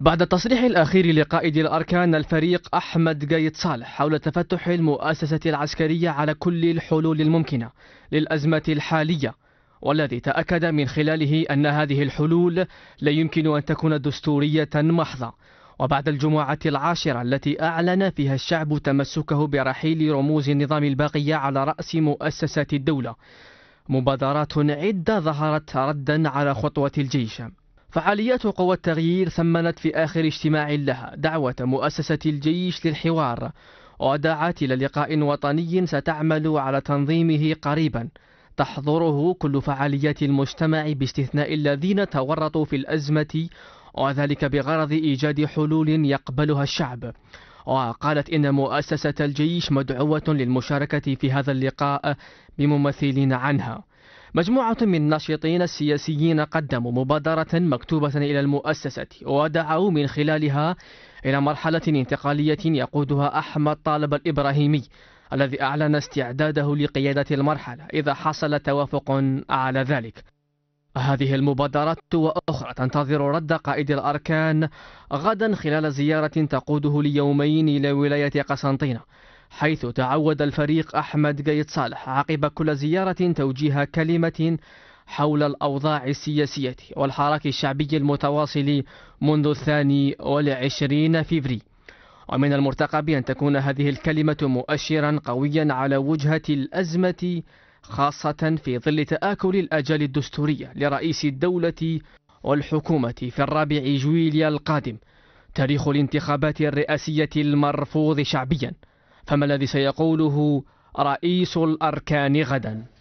بعد التصريح الأخير لقائد الأركان الفريق أحمد قايد صالح حول تفتح المؤسسة العسكرية على كل الحلول الممكنة للأزمة الحالية والذي تأكد من خلاله أن هذه الحلول لا يمكن أن تكون دستورية محضة وبعد الجمعة العاشرة التي أعلن فيها الشعب تمسكه برحيل رموز النظام الباقية على رأس مؤسسات الدولة مبادرات عدة ظهرت ردا على خطوة الجيش فعاليات قوى التغيير ثمنت في آخر اجتماع لها دعوة مؤسسة الجيش للحوار ودعت إلى لقاء وطني ستعمل على تنظيمه قريبا تحضره كل فعاليات المجتمع باستثناء الذين تورطوا في الأزمة وذلك بغرض إيجاد حلول يقبلها الشعب وقالت إن مؤسسة الجيش مدعوة للمشاركة في هذا اللقاء بممثلين عنها مجموعة من الناشطين السياسيين قدموا مبادرة مكتوبة إلى المؤسسة ودعوا من خلالها إلى مرحلة انتقالية يقودها أحمد طالب الإبراهيمي الذي أعلن استعداده لقيادة المرحلة إذا حصل توافق على ذلك هذه المبادرات وأخرى تنتظر رد قائد الأركان غدا خلال زيارة تقوده ليومين إلى ولاية قسنطينة حيث تعود الفريق أحمد قايد صالح عقب كل زيارة توجيه كلمة حول الأوضاع السياسية والحراك الشعبي المتواصل منذ الثاني والعشرين فيفري ومن المرتقب أن تكون هذه الكلمة مؤشرا قويا على وجهة الأزمة خاصة في ظل تآكل الأجال الدستورية لرئيس الدولة والحكومة في الرابع جويليا القادم تاريخ الانتخابات الرئاسية المرفوض شعبيا فما الذي سيقوله رئيس الأركان غدا